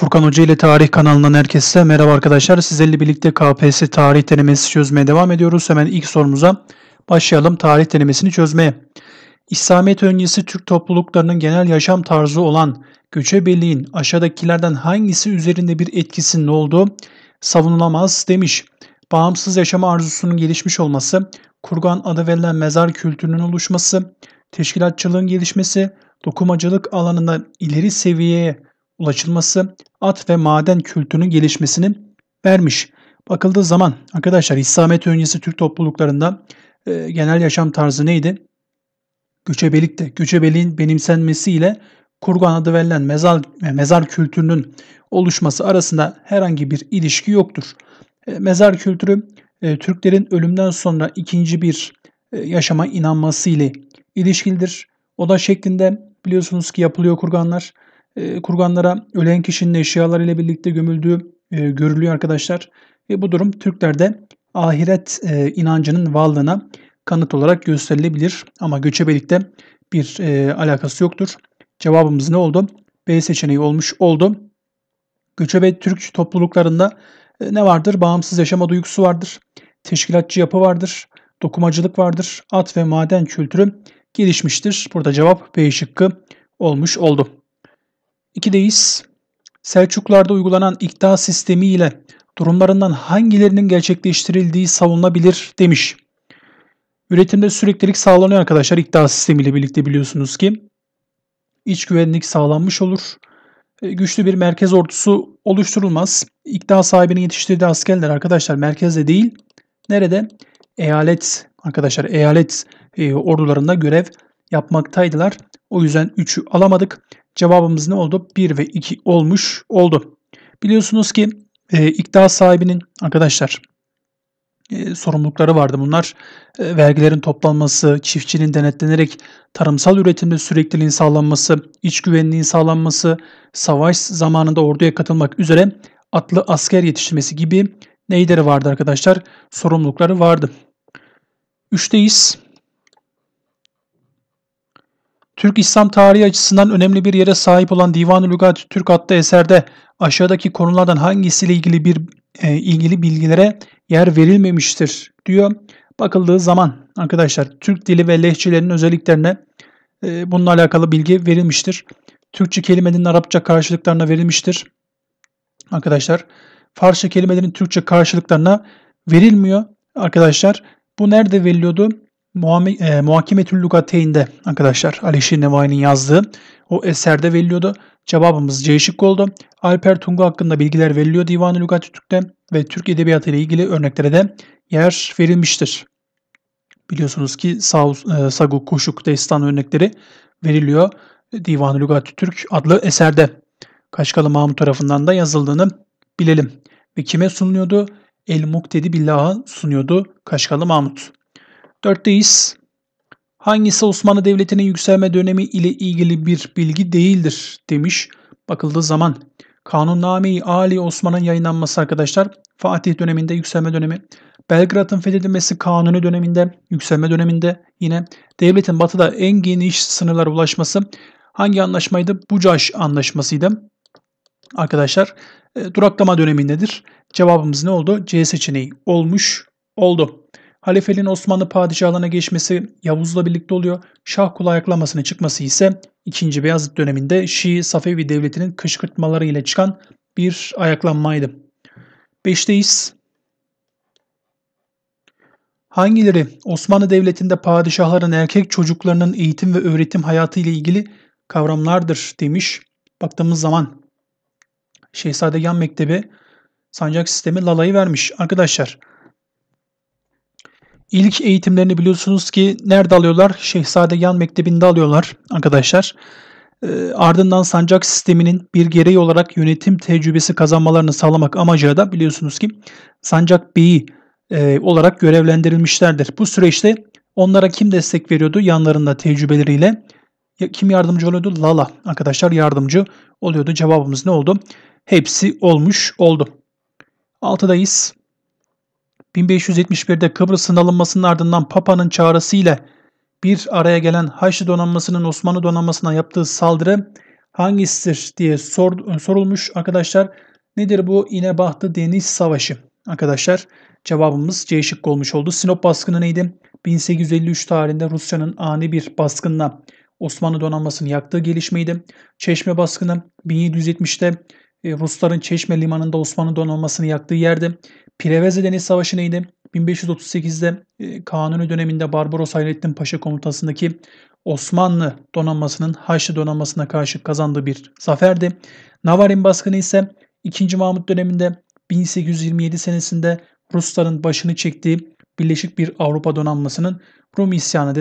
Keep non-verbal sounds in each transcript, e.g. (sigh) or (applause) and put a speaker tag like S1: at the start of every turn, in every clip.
S1: Furkan Hoca ile Tarih kanalından herkese merhaba arkadaşlar. Sizlerle birlikte KPSS tarih denemesi çözmeye devam ediyoruz. Hemen ilk sorumuza başlayalım tarih denemesini çözmeye. İslamiyet öncesi Türk topluluklarının genel yaşam tarzı olan göçebeliğin aşağıdakilerden hangisi üzerinde bir etkisinin olduğu savunulamaz demiş. Bağımsız yaşama arzusunun gelişmiş olması, kurgan adı verilen mezar kültürünün oluşması, teşkilatçılığın gelişmesi, dokumacılık alanında ileri seviyeye ulaşılması at ve maden kültürünün gelişmesini vermiş. Bakıldığı zaman arkadaşlar İslamiyet öncesi Türk topluluklarında e, genel yaşam tarzı neydi? Göçebelikte. Göçebeliğin benimsenmesiyle kurgan adı verilen mezar, mezar kültürünün oluşması arasında herhangi bir ilişki yoktur. E, mezar kültürü e, Türklerin ölümden sonra ikinci bir e, yaşama inanması ile ilişkilidir. da şeklinde biliyorsunuz ki yapılıyor kurganlar. Ee, kurganlara ölen kişinin eşyaları ile birlikte gömüldüğü e, görülüyor arkadaşlar. E, bu durum Türklerde ahiret e, inancının varlığına kanıt olarak gösterilebilir ama göçebelikte bir e, alakası yoktur. Cevabımız ne oldu? B seçeneği olmuş oldu. Göçebe Türk topluluklarında ne vardır? Bağımsız yaşama duygusu vardır. Teşkilatçı yapı vardır. Dokumacılık vardır. At ve maden kültürü gelişmiştir. Burada cevap B şıkkı olmuş oldu. 2'deyiz. Selçuklarda uygulanan iktidar sistemi ile durumlarından hangilerinin gerçekleştirildiği savunulabilir demiş. Üretimde süreklilik sağlanıyor arkadaşlar iktidar sistemiyle birlikte biliyorsunuz ki. iç güvenlik sağlanmış olur. E, güçlü bir merkez ordusu oluşturulmaz. İktidar sahibinin yetiştirdiği askerler arkadaşlar merkezde değil. Nerede? Eyalet arkadaşlar eyalet e, ordularında görev yapmaktaydılar. O yüzden 3'ü alamadık. Cevabımız ne oldu? 1 ve 2 olmuş oldu. Biliyorsunuz ki e, ikta sahibinin arkadaşlar e, sorumlulukları vardı bunlar. E, vergilerin toplanması, çiftçinin denetlenerek tarımsal üretimde sürekliliğin sağlanması, iç güvenliğin sağlanması, savaş zamanında orduya katılmak üzere atlı asker yetiştirmesi gibi neyleri vardı arkadaşlar? Sorumlulukları vardı. 3'teyiz. Türk İslam tarihi açısından önemli bir yere sahip olan Divan-ı Lügat Türk adlı eserde aşağıdaki konulardan hangisiyle ilgili bir e, ilgili bilgilere yer verilmemiştir diyor. Bakıldığı zaman arkadaşlar Türk dili ve lehçelerinin özelliklerine e, bununla alakalı bilgi verilmiştir. Türkçe kelimelerin Arapça karşılıklarına verilmiştir. Arkadaşlar Farsça kelimelerin Türkçe karşılıklarına verilmiyor. Arkadaşlar bu nerede veriliyordu? Muhame, e, arkadaşlar Alişir Nevai'nin yazdığı o eserde veriliyordu. Cevabımız C şıkkı oldu. Alper Tungu hakkında bilgiler veriliyor Divan-ı Lugat Türk'te ve Türk Edebiyatı ile ilgili örneklere de yer verilmiştir. Biliyorsunuz ki e, Sagu Koşuk Destan örnekleri veriliyor Divan-ı Lugat Türk adlı eserde. Kaşkalı Mahmut tarafından da yazıldığını bilelim. Ve kime sunuluyordu? El Muktedi Billah'a sunuyordu Kaşkalı Mahmut. Dörtteyiz. Hangisi Osmanlı Devleti'nin yükselme dönemi ile ilgili bir bilgi değildir demiş. Bakıldığı zaman Kanunname-i Ali Osman'ın yayınlanması arkadaşlar Fatih döneminde yükselme dönemi, Belgrad'ın fethedilmesi kanuni döneminde yükselme döneminde yine devletin batıda en geniş sınırlara ulaşması hangi anlaşmaydı? Bucaş anlaşmasıydı. Arkadaşlar e, duraklama dönemindedir. Cevabımız ne oldu? C seçeneği olmuş oldu. Halefeliğin Osmanlı padişahlığına geçmesi Yavuz'la birlikte oluyor. Şah kul ayaklanmasına çıkması ise 2. Beyazıt döneminde Şii Safevi devletinin kışkırtmaları ile çıkan bir ayaklanmaydı. Beşteyiz Hangileri Osmanlı Devleti'nde padişahların erkek çocuklarının eğitim ve öğretim hayatı ile ilgili kavramlardır demiş. Baktığımız zaman Şehzadegan Mektebi sancak sistemi Lala'yı vermiş. Arkadaşlar İlk eğitimlerini biliyorsunuz ki nerede alıyorlar? Şehzade Yan Mektebi'nde alıyorlar arkadaşlar. Ee, ardından sancak sisteminin bir gereği olarak yönetim tecrübesi kazanmalarını sağlamak amacıyla da biliyorsunuz ki sancak beyi e, olarak görevlendirilmişlerdir. Bu süreçte onlara kim destek veriyordu? Yanlarında tecrübeleriyle. Kim yardımcı oluyordu? Lala arkadaşlar yardımcı oluyordu. Cevabımız ne oldu? Hepsi olmuş oldu. Altıdayız. 1571'de Kıbrıs'ın alınmasının ardından Papa'nın çağrısıyla bir araya gelen Haçlı donanmasının Osmanlı donanmasına yaptığı saldırı hangisidir diye sor, sorulmuş arkadaşlar. Nedir bu İnebahtı Deniz Savaşı? Arkadaşlar cevabımız C şıkkı olmuş oldu. Sinop baskını neydi? 1853 tarihinde Rusya'nın ani bir baskınla Osmanlı donanmasını yaktığı gelişmeydi. Çeşme baskını 1770'te e, Rusların Çeşme Limanı'nda Osmanlı donanmasını yaktığı yerde Preveze Deniz Savaşı'na indi. 1538'de Kanuni döneminde Barbaros Hayrettin Paşa komutasındaki Osmanlı donanmasının Haçlı donanmasına karşı kazandığı bir zaferdi. Navarin baskını ise 2. Mahmut döneminde 1827 senesinde Rusların başını çektiği Birleşik bir Avrupa donanmasının Rum isyanı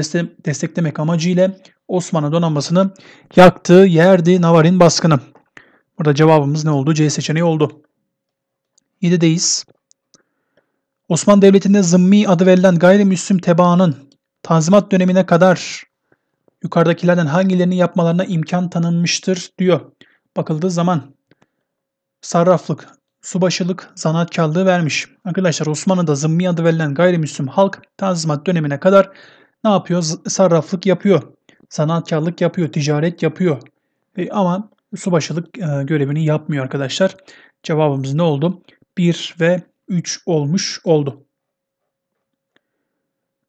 S1: desteklemek amacıyla Osmanlı donanmasını yaktığı yerdi Navarin baskını. Burada cevabımız ne oldu? C seçeneği oldu. 7'deyiz. Osmanlı Devleti'nde zımmi adı verilen gayrimüslim tebaanın tanzimat dönemine kadar yukarıdakilerden hangilerini yapmalarına imkan tanınmıştır diyor. Bakıldığı zaman sarraflık, subaşılık, zanaatkarlığı vermiş. Arkadaşlar Osmanlı'da zımmi adı verilen gayrimüslim halk tanzimat dönemine kadar ne yapıyor? Sarraflık yapıyor, zanaatkarlık yapıyor, ticaret yapıyor. E, ama subaşılık e, görevini yapmıyor arkadaşlar. Cevabımız ne oldu? 1 ve 3 olmuş oldu.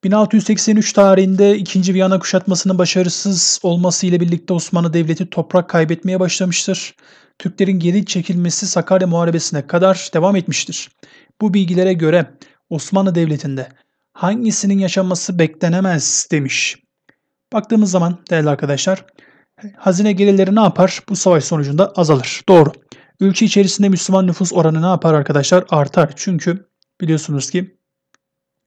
S1: 1683 tarihinde 2. Viyana kuşatmasının başarısız olması ile birlikte Osmanlı Devleti toprak kaybetmeye başlamıştır. Türklerin geri çekilmesi Sakarya Muharebesi'ne kadar devam etmiştir. Bu bilgilere göre Osmanlı Devleti'nde hangisinin yaşanması beklenemez demiş. Baktığımız zaman değerli arkadaşlar hazine gelirleri ne yapar? Bu savaş sonucunda azalır. Doğru. Ülke içerisinde Müslüman nüfus oranı ne yapar arkadaşlar? Artar. Çünkü biliyorsunuz ki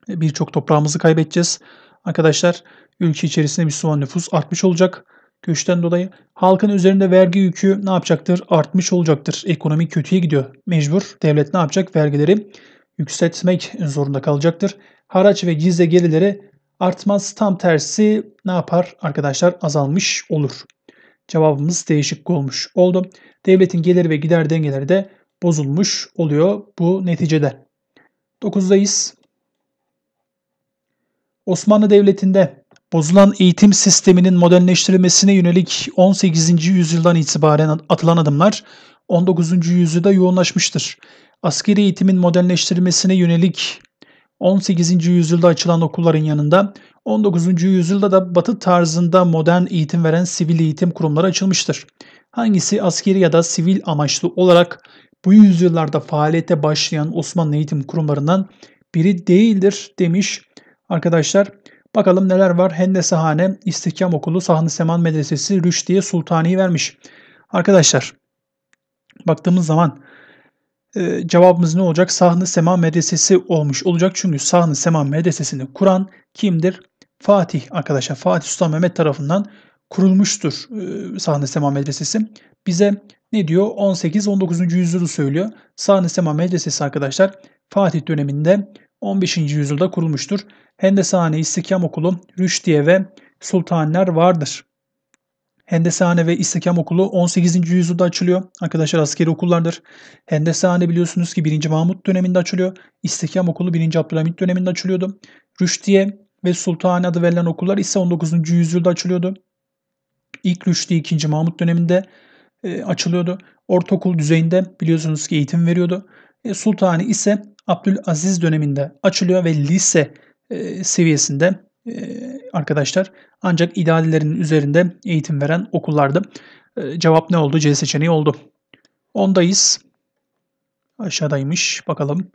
S1: birçok toprağımızı kaybedeceğiz. Arkadaşlar ülke içerisinde Müslüman nüfus artmış olacak göçten dolayı. Halkın üzerinde vergi yükü ne yapacaktır? Artmış olacaktır. Ekonomi kötüye gidiyor. Mecbur devlet ne yapacak? Vergileri yükseltmek zorunda kalacaktır. Haraç ve gizli gelirleri artmaz. Tam tersi ne yapar? Arkadaşlar azalmış olur cevabımız değişik olmuş oldu. Devletin gelir ve gider dengeleri de bozulmuş oluyor bu neticede. 9'dayız. Osmanlı Devleti'nde bozulan eğitim sisteminin modernleştirilmesine yönelik 18. yüzyıldan itibaren atılan adımlar 19. yüzyılda yoğunlaşmıştır. Askeri eğitimin modernleştirilmesine yönelik 18. yüzyılda açılan okulların yanında 19. yüzyılda da batı tarzında modern eğitim veren sivil eğitim kurumları açılmıştır. Hangisi askeri ya da sivil amaçlı olarak bu yüzyıllarda faaliyete başlayan Osmanlı eğitim kurumlarından biri değildir demiş arkadaşlar. Bakalım neler var. Hendesehane, İstihkam Okulu, Sahne Seman Medresesi, Rüşdiye Sultani vermiş. Arkadaşlar baktığımız zaman e, cevabımız ne olacak? Sahne Sema Medresesi olmuş olacak. Çünkü Sahne Sema Medresesi'ni kuran kimdir? Fatih arkadaşlar. Fatih Sultan Mehmet tarafından kurulmuştur e, Sahne Sema Medresesi. Bize ne diyor? 18-19. yüzyılı söylüyor. Sahne Sema Medresesi arkadaşlar Fatih döneminde 15. yüzyılda kurulmuştur. Hendesane, İstikyam Okulu, Rüşdiye ve Sultanler vardır. Hendesehane ve İstikam Okulu 18. yüzyılda açılıyor. Arkadaşlar askeri okullardır. Hendesehane biliyorsunuz ki 1. Mahmut döneminde açılıyor. İstikam Okulu 1. Abdülhamit döneminde açılıyordu. Rüştiye ve Sultanahane adı verilen okullar ise 19. yüzyılda açılıyordu. İlk Rüşdiye 2. Mahmut döneminde e, açılıyordu. Ortaokul düzeyinde biliyorsunuz ki eğitim veriyordu. E, Sultanahane ise Abdülaziz döneminde açılıyor ve lise e, seviyesinde ee, arkadaşlar. Ancak idarelerinin üzerinde eğitim veren okullarda e, cevap ne oldu? C seçeneği oldu. Ondayız. Aşağıdaymış. Bakalım.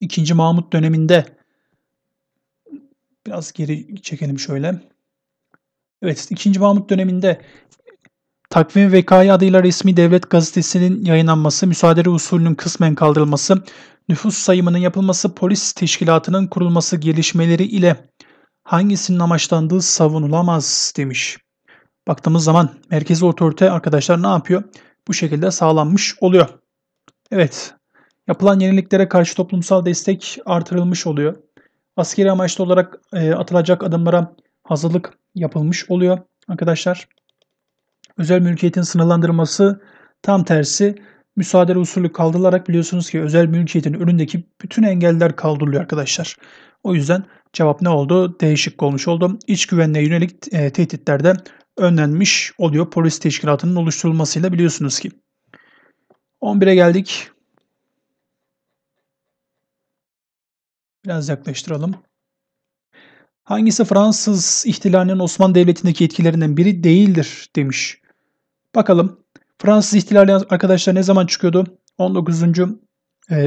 S1: İkinci Mahmut döneminde biraz geri çekelim şöyle. Evet, ikinci Mahmut döneminde Takvim Vekayi adıyla resmi devlet gazetesinin yayınlanması, müsaade usulünün kısmen kaldırılması, nüfus sayımının yapılması, polis teşkilatının kurulması gelişmeleri ile hangisinin amaçlandığı savunulamaz demiş. Baktığımız zaman merkezi otorite arkadaşlar ne yapıyor? Bu şekilde sağlanmış oluyor. Evet, yapılan yeniliklere karşı toplumsal destek artırılmış oluyor. Askeri amaçlı olarak e, atılacak adımlara hazırlık yapılmış oluyor arkadaşlar. Özel mülkiyetin sınırlandırılması tam tersi müsaade usulü kaldırılarak biliyorsunuz ki özel mülkiyetin önündeki bütün engeller kaldırılıyor arkadaşlar. O yüzden cevap ne oldu? Değişik olmuş oldu. İç güvenliğe yönelik e, tehditlerde önlenmiş oluyor polis teşkilatının oluşturulmasıyla biliyorsunuz ki. 11'e geldik. Biraz yaklaştıralım. Hangisi Fransız ihtilalinin Osmanlı Devleti'ndeki etkilerinden biri değildir demiş. Bakalım Fransız ihtilali arkadaşlar ne zaman çıkıyordu? 19.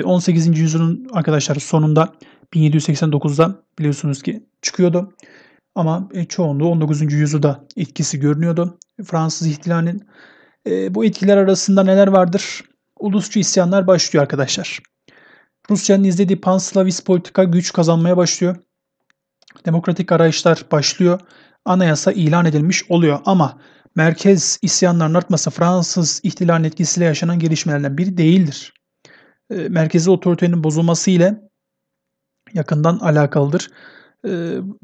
S1: 18. E, yüzyılın arkadaşlar sonunda 1789'da biliyorsunuz ki çıkıyordu. Ama e, çoğunluğu 19. yüzyılda etkisi görünüyordu. Fransız ihtilalinin e, bu etkiler arasında neler vardır? Ulusçu isyanlar başlıyor arkadaşlar. Rusya'nın izlediği panslavist politika güç kazanmaya başlıyor. Demokratik arayışlar başlıyor. Anayasa ilan edilmiş oluyor ama merkez isyanların artması Fransız ihtilalinin etkisiyle yaşanan gelişmelerden biri değildir. Ee, merkezi otoritenin bozulması ile yakından alakalıdır ee,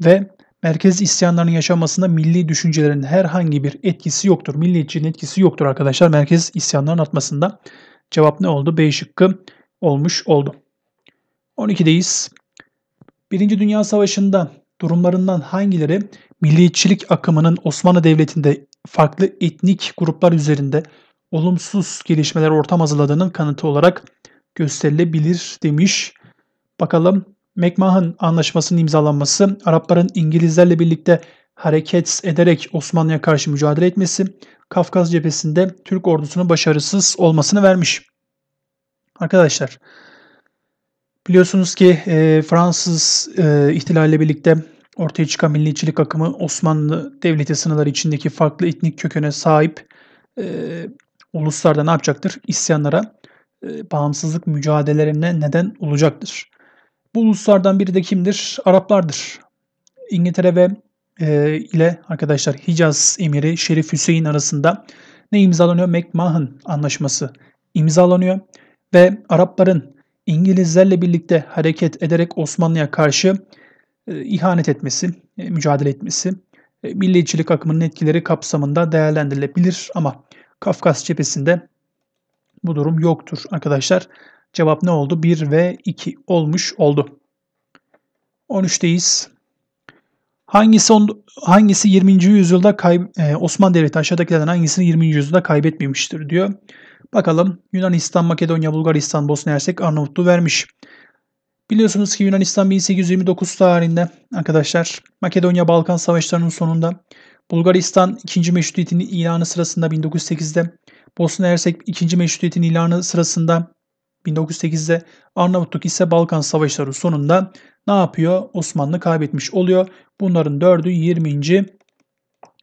S1: ve merkez isyanlarının yaşanmasında milli düşüncelerin herhangi bir etkisi yoktur. Milliyetçinin etkisi yoktur arkadaşlar. Merkez isyanların artmasında cevap ne oldu? B şıkkı olmuş oldu. 12'deyiz. Birinci Dünya Savaşı'nda durumlarından hangileri milliyetçilik akımının Osmanlı Devleti'nde farklı etnik gruplar üzerinde olumsuz gelişmeler ortam hazırladığının kanıtı olarak gösterilebilir demiş. Bakalım McMahon anlaşmasının imzalanması, Arapların İngilizlerle birlikte hareket ederek Osmanlı'ya karşı mücadele etmesi, Kafkas cephesinde Türk ordusunun başarısız olmasını vermiş. Arkadaşlar biliyorsunuz ki e, Fransız e, ihtilaliyle birlikte Ortaya çıkan milliyetçilik akımı Osmanlı Devleti sınırları içindeki farklı etnik kökene sahip e, uluslarda ne yapacaktır? İsyanlara, e, bağımsızlık mücadelelerine neden olacaktır. Bu uluslardan biri de kimdir? Araplardır. İngiltere ve e, ile arkadaşlar Hicaz emiri Şerif Hüseyin arasında ne imzalanıyor? McMahon anlaşması imzalanıyor ve Arapların İngilizlerle birlikte hareket ederek Osmanlı'ya karşı e, ihanet etmesi, e, mücadele etmesi e, milliyetçilik akımının etkileri kapsamında değerlendirilebilir ama Kafkas cephesinde bu durum yoktur arkadaşlar. Cevap ne oldu? 1 ve 2 olmuş oldu. 13'teyiz. Hangisi on, hangisi 20. yüzyılda kay, Osmanlı Devleti aşağıdakilerden hangisini 20. yüzyılda kaybetmemiştir diyor. Bakalım Yunanistan, Makedonya, Bulgaristan, Bosna Hersek, Arnavutlu vermiş. Biliyorsunuz ki Yunanistan 1829 tarihinde arkadaşlar Makedonya Balkan Savaşları'nın sonunda Bulgaristan 2. Meşrutiyet'in ilanı sırasında 1908'de Bosna Hersek 2. Meşrutiyet'in ilanı sırasında 1908'de Arnavutluk ise Balkan Savaşları sonunda ne yapıyor? Osmanlı kaybetmiş oluyor. Bunların dördü 20.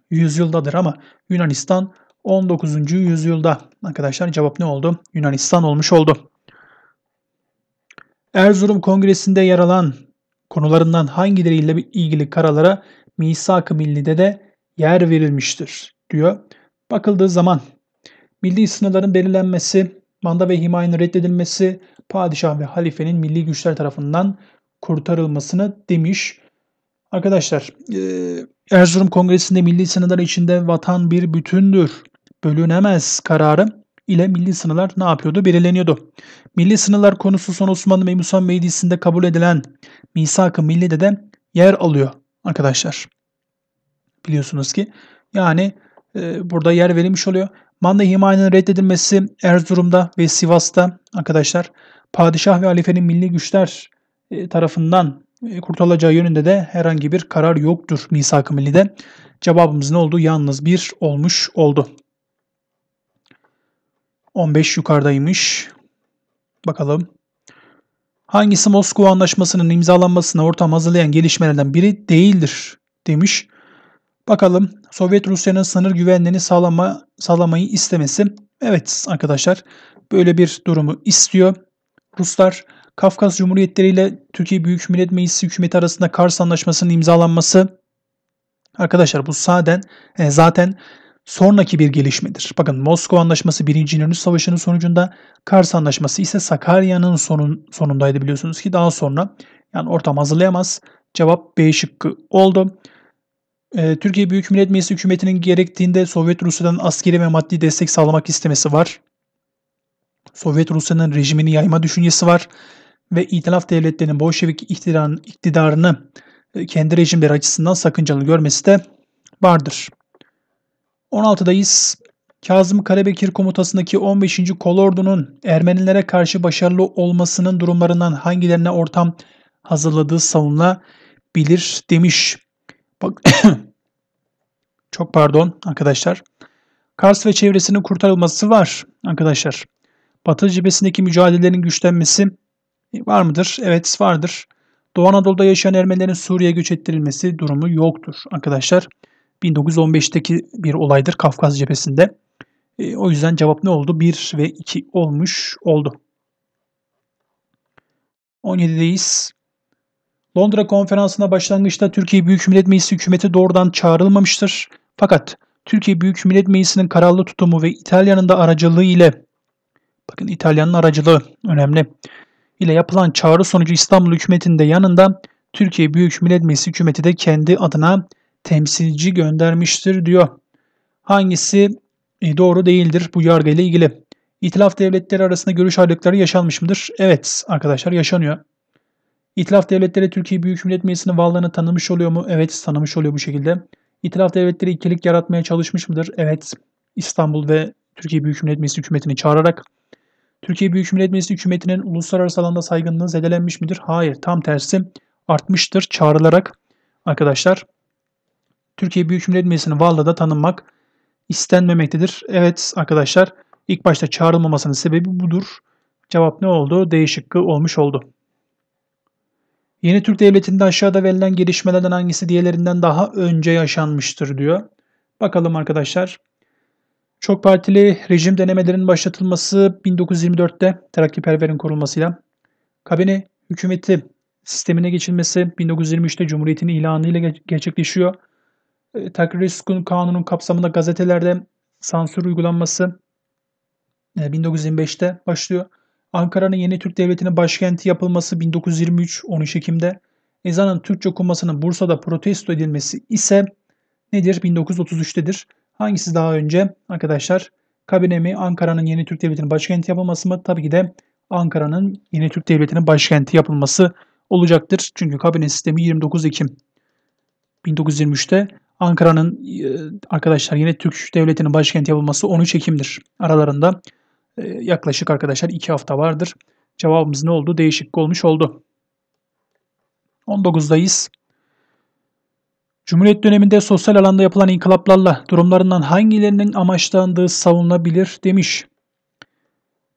S1: yüzyıldadır ama Yunanistan 19. yüzyılda. Arkadaşlar cevap ne oldu? Yunanistan olmuş oldu. Erzurum Kongresi'nde yer alan konularından hangileriyle ilgili karalara Misak-ı Milli'de de yer verilmiştir diyor. Bakıldığı zaman milli sınırların belirlenmesi, manda ve himayenin reddedilmesi, padişah ve halifenin milli güçler tarafından kurtarılmasını demiş. Arkadaşlar e, Erzurum Kongresi'nde milli sınırlar içinde vatan bir bütündür, bölünemez kararı ile milli sınırlar ne yapıyordu? Belirleniyordu. Milli sınırlar konusu son Osmanlı Memusan Meclisi'nde kabul edilen misak-ı millide de yer alıyor arkadaşlar. Biliyorsunuz ki yani e, burada yer verilmiş oluyor. Manda himayenin reddedilmesi Erzurum'da ve Sivas'ta arkadaşlar padişah ve halifenin milli güçler e, tarafından e, kurtarılacağı yönünde de herhangi bir karar yoktur misak-ı millide. Cevabımız ne oldu? Yalnız bir olmuş oldu. 15 yukarıdaymış. Bakalım. Hangisi Moskova Anlaşması'nın imzalanmasına ortam hazırlayan gelişmelerden biri değildir demiş. Bakalım Sovyet Rusya'nın sınır güvenliğini sağlama, sağlamayı istemesi. Evet arkadaşlar böyle bir durumu istiyor. Ruslar Kafkas Cumhuriyetleri ile Türkiye Büyük Millet Meclisi hükümeti arasında Kars Anlaşması'nın imzalanması. Arkadaşlar bu zaten, e, zaten sonraki bir gelişmedir. Bakın Moskova Anlaşması 1. İnönü Savaşı'nın sonucunda Kars Anlaşması ise Sakarya'nın sonun, sonundaydı biliyorsunuz ki daha sonra yani ortam hazırlayamaz. Cevap B şıkkı oldu. Ee, Türkiye Büyük Millet Meclisi hükümetinin gerektiğinde Sovyet Rusya'dan askeri ve maddi destek sağlamak istemesi var. Sovyet Rusya'nın rejimini yayma düşüncesi var ve itilaf devletlerinin Bolşevik iktidarını e, kendi rejimleri açısından sakıncalı görmesi de vardır. 16'dayız. Kazım Karabekir komutasındaki 15. Kolordu'nun Ermenilere karşı başarılı olmasının durumlarından hangilerine ortam hazırladığı savunulabilir demiş. Bak (coughs) Çok pardon arkadaşlar. Kars ve çevresinin kurtarılması var arkadaşlar. Batı cephesindeki mücadelelerin güçlenmesi e, var mıdır? Evet vardır. Doğu Anadolu'da yaşayan Ermenilerin Suriye'ye göç ettirilmesi durumu yoktur arkadaşlar. 1915'teki bir olaydır Kafkas cephesinde. E, o yüzden cevap ne oldu? 1 ve 2 olmuş oldu. 17'deyiz. Londra konferansına başlangıçta Türkiye Büyük Millet Meclisi hükümeti doğrudan çağrılmamıştır. Fakat Türkiye Büyük Millet Meclisi'nin kararlı tutumu ve İtalya'nın da aracılığı ile bakın İtalya'nın aracılığı önemli ile yapılan çağrı sonucu İstanbul hükümetinde yanında Türkiye Büyük Millet Meclisi hükümeti de kendi adına temsilci göndermiştir diyor. Hangisi e, doğru değildir bu yargı ile ilgili? İtilaf devletleri arasında görüş ayrılıkları yaşanmış mıdır? Evet arkadaşlar yaşanıyor. İtilaf devletleri Türkiye Büyük Millet Meclisi'nin varlığını tanımış oluyor mu? Evet tanımış oluyor bu şekilde. İtilaf devletleri ikilik yaratmaya çalışmış mıdır? Evet. İstanbul ve Türkiye Büyük Millet Meclisi hükümetini çağırarak. Türkiye Büyük Millet Meclisi hükümetinin uluslararası alanda saygınlığı zedelenmiş midir? Hayır. Tam tersi artmıştır çağrılarak arkadaşlar. Türkiye Büyük Millet Meclisi'nin varlığı tanınmak istenmemektedir. Evet arkadaşlar ilk başta çağrılmamasının sebebi budur. Cevap ne oldu? D olmuş oldu. Yeni Türk Devleti'nde aşağıda verilen gelişmelerden hangisi diğerlerinden daha önce yaşanmıştır diyor. Bakalım arkadaşlar. Çok partili rejim denemelerinin başlatılması 1924'te Terakkiperver'in kurulmasıyla. Kabine hükümeti sistemine geçilmesi 1923'te Cumhuriyet'in ilanıyla gerçekleşiyor. E, Takrir Sıkın Kanunu'nun kapsamında gazetelerde sansür uygulanması 1925'te e, başlıyor. Ankara'nın yeni Türk Devleti'nin başkenti yapılması 1923 13 Ekim'de. Ezanın Türkçe okunmasının Bursa'da protesto edilmesi ise nedir? 1933'tedir. Hangisi daha önce arkadaşlar? Kabine mi Ankara'nın yeni Türk Devleti'nin başkenti yapılması mı? Tabii ki de Ankara'nın yeni Türk Devleti'nin başkenti yapılması olacaktır. Çünkü kabine sistemi 29 Ekim 1923'te Ankara'nın e, arkadaşlar yine Türk Devleti'nin başkenti yapılması 13 Ekim'dir. Aralarında e, yaklaşık arkadaşlar 2 hafta vardır. Cevabımız ne oldu? Değişiklik olmuş oldu. 19'dayız. Cumhuriyet döneminde sosyal alanda yapılan inkılaplarla durumlarından hangilerinin amaçlandığı savunulabilir demiş.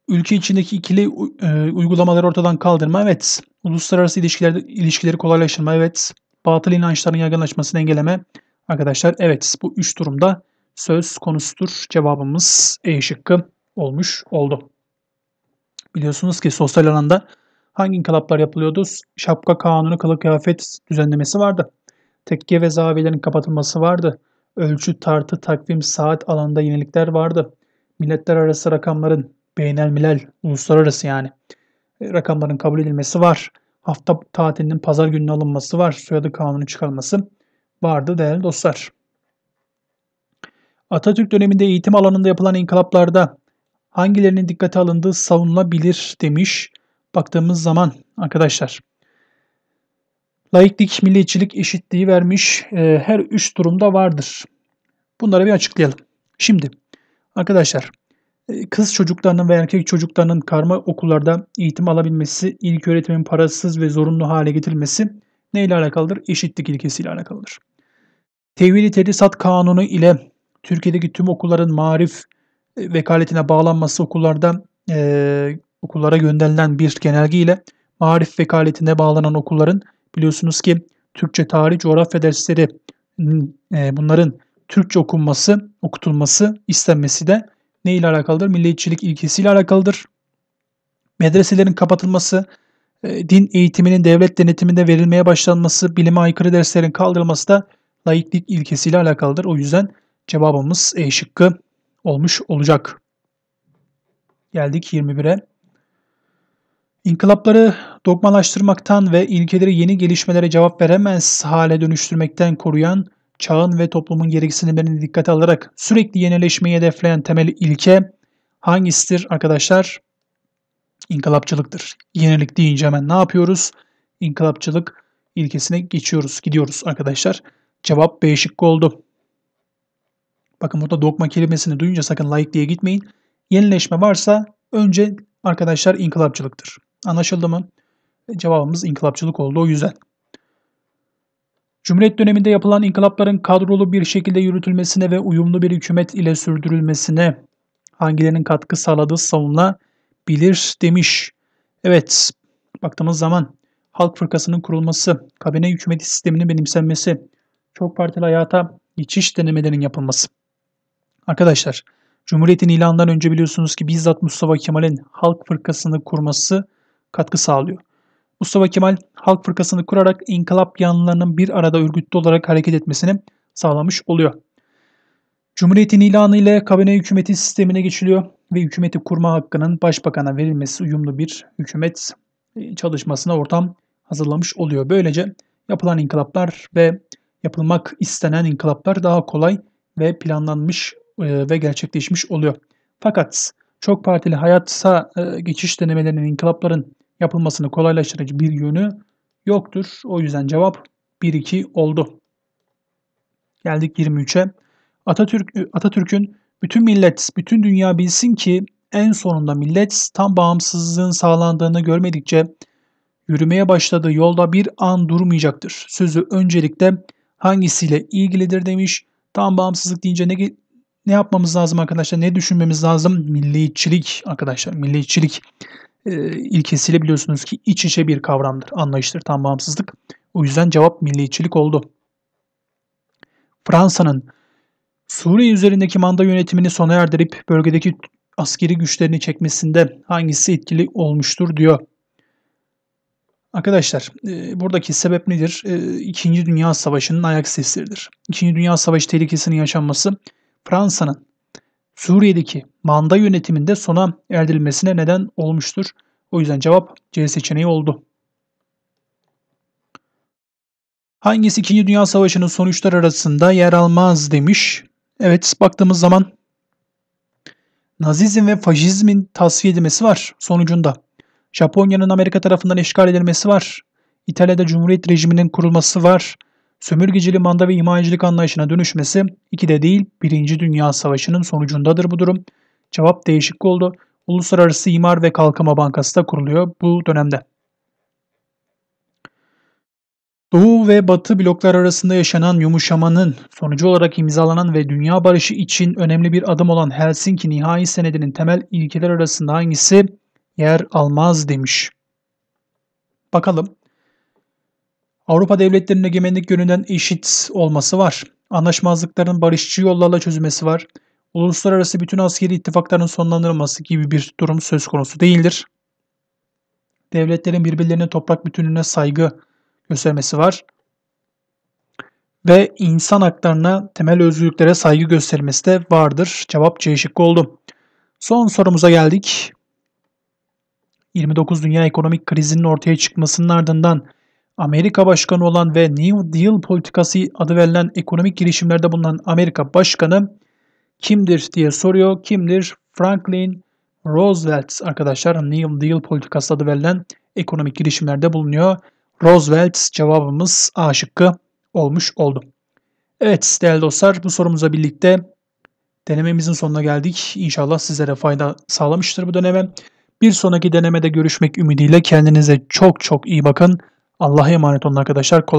S1: Ülke içindeki ikili e, uygulamaları ortadan kaldırma evet. Uluslararası ilişkiler, ilişkileri kolaylaştırma evet. Batıl inançların yaygınlaşmasını engelleme Arkadaşlar evet bu 3 durumda söz konusudur. Cevabımız E şıkkı olmuş oldu. Biliyorsunuz ki sosyal alanda hangi inkılaplar yapılıyordu? Şapka kanunu, kılık kıyafet düzenlemesi vardı. Tekke ve zaviyelerin kapatılması vardı. Ölçü, tartı, takvim, saat alanda yenilikler vardı. Milletler arası rakamların beynel milel, uluslararası yani e, rakamların kabul edilmesi var. Hafta tatilinin pazar gününe alınması var. Soyadı kanunu çıkarması vardı değerli dostlar. Atatürk döneminde eğitim alanında yapılan inkılaplarda hangilerinin dikkate alındığı savunulabilir demiş baktığımız zaman arkadaşlar. Laiklik, milliyetçilik eşitliği vermiş e, her üç durumda vardır. Bunları bir açıklayalım. Şimdi arkadaşlar e, kız çocuklarının ve erkek çocuklarının karma okullarda eğitim alabilmesi, ilk öğretimin parasız ve zorunlu hale getirilmesi neyle alakalıdır? Eşitlik ilkesiyle alakalıdır. Tevhili Tedrisat Kanunu ile Türkiye'deki tüm okulların marif e, vekaletine bağlanması okullardan e, okullara gönderilen bir genelge ile marif vekaletine bağlanan okulların biliyorsunuz ki Türkçe tarih coğrafya dersleri e, bunların Türkçe okunması, okutulması istenmesi de ne ile alakalıdır? Milliyetçilik ilkesiyle alakalıdır. Medreselerin kapatılması, e, din eğitiminin devlet denetiminde verilmeye başlanması, bilime aykırı derslerin kaldırılması da laiklik ilkesiyle alakalıdır. O yüzden cevabımız E şıkkı olmuş olacak. Geldik 21'e. İnkılapları dogmalaştırmaktan ve ilkeleri yeni gelişmelere cevap veremez hale dönüştürmekten koruyan, çağın ve toplumun gereksinimlerini dikkate alarak sürekli yenileşmeyi hedefleyen temel ilke hangisidir arkadaşlar? İnkılapçılıktır. Yenilik deyince hemen ne yapıyoruz? İnkılapçılık ilkesine geçiyoruz, gidiyoruz arkadaşlar. Cevap B şıkkı oldu. Bakın burada dogma kelimesini duyunca sakın like diye gitmeyin. Yenileşme varsa önce arkadaşlar inkılapçılıktır. Anlaşıldı mı? Cevabımız inkılapçılık oldu o yüzden. Cumhuriyet döneminde yapılan inkılapların kadrolu bir şekilde yürütülmesine ve uyumlu bir hükümet ile sürdürülmesine hangilerinin katkı sağladığı savunulabilir demiş. Evet, baktığımız zaman Halk Fırkası'nın kurulması, kabine hükümet sisteminin benimsenmesi, çok partili hayata geçiş denemelerinin yapılması. Arkadaşlar, Cumhuriyet'in ilanından önce biliyorsunuz ki bizzat Mustafa Kemal'in Halk Fırkası'nı kurması katkı sağlıyor. Mustafa Kemal Halk Fırkası'nı kurarak inkılap yanlılarının bir arada örgütlü olarak hareket etmesini sağlamış oluyor. Cumhuriyetin ilanı ile kabine hükümeti sistemine geçiliyor ve hükümeti kurma hakkının başbakana verilmesi uyumlu bir hükümet e, çalışmasına ortam hazırlamış oluyor. Böylece yapılan inkılaplar ve yapılmak istenen inkılaplar daha kolay ve planlanmış e, ve gerçekleşmiş oluyor. Fakat çok partili hayatsa e, geçiş denemelerinin inkılapların yapılmasını kolaylaştırıcı bir yönü yoktur. O yüzden cevap 1-2 oldu. Geldik 23'e. Atatürk e, Atatürk'ün bütün millet, bütün dünya bilsin ki en sonunda millet tam bağımsızlığın sağlandığını görmedikçe yürümeye başladığı yolda bir an durmayacaktır. Sözü öncelikle hangisiyle ilgilidir demiş. Tam bağımsızlık deyince ne ne yapmamız lazım arkadaşlar? Ne düşünmemiz lazım? Milliyetçilik arkadaşlar. Milliyetçilik e, ilkesiyle biliyorsunuz ki iç içe bir kavramdır, anlayıştır tam bağımsızlık. O yüzden cevap milliyetçilik oldu. Fransa'nın Suriye üzerindeki manda yönetimini sona erdirip bölgedeki askeri güçlerini çekmesinde hangisi etkili olmuştur diyor. Arkadaşlar e, buradaki sebep nedir? E, İkinci Dünya Savaşı'nın ayak sesleridir. İkinci Dünya Savaşı tehlikesinin yaşanması Fransa'nın Suriye'deki manda yönetiminde sona erdirilmesine neden olmuştur. O yüzden cevap C seçeneği oldu. Hangisi İkinci Dünya Savaşı'nın sonuçlar arasında yer almaz demiş. Evet baktığımız zaman Nazizm ve faşizmin tasfiye edilmesi var sonucunda. Japonya'nın Amerika tarafından işgal edilmesi var. İtalya'da Cumhuriyet rejiminin kurulması var. Sömürgecili manda ve himayecilik anlayışına dönüşmesi iki de değil Birinci Dünya Savaşı'nın sonucundadır bu durum. Cevap değişik oldu. Uluslararası İmar ve Kalkınma Bankası da kuruluyor bu dönemde. Doğu ve Batı bloklar arasında yaşanan yumuşamanın sonucu olarak imzalanan ve dünya barışı için önemli bir adım olan Helsinki nihai senedinin temel ilkeler arasında hangisi yer almaz demiş. Bakalım. Avrupa devletlerinin egemenlik yönünden eşit olması var. Anlaşmazlıkların barışçı yollarla çözülmesi var. Uluslararası bütün askeri ittifakların sonlandırılması gibi bir durum söz konusu değildir. Devletlerin birbirlerinin toprak bütünlüğüne saygı göstermesi var. Ve insan haklarına, temel özgürlüklere saygı göstermesi de vardır. Cevap C şıkkı oldu. Son sorumuza geldik. 29 Dünya Ekonomik Krizi'nin ortaya çıkmasının ardından Amerika Başkanı olan ve New Deal politikası adı verilen ekonomik girişimlerde bulunan Amerika Başkanı kimdir diye soruyor. Kimdir? Franklin Roosevelt arkadaşlar New Deal politikası adı verilen ekonomik girişimlerde bulunuyor. Roosevelt cevabımız A şıkkı olmuş oldu. Evet değerli dostlar bu sorumuza birlikte denememizin sonuna geldik. İnşallah sizlere fayda sağlamıştır bu döneme. Bir sonraki denemede görüşmek ümidiyle kendinize çok çok iyi bakın. Allah'a emanet olun arkadaşlar. Kolay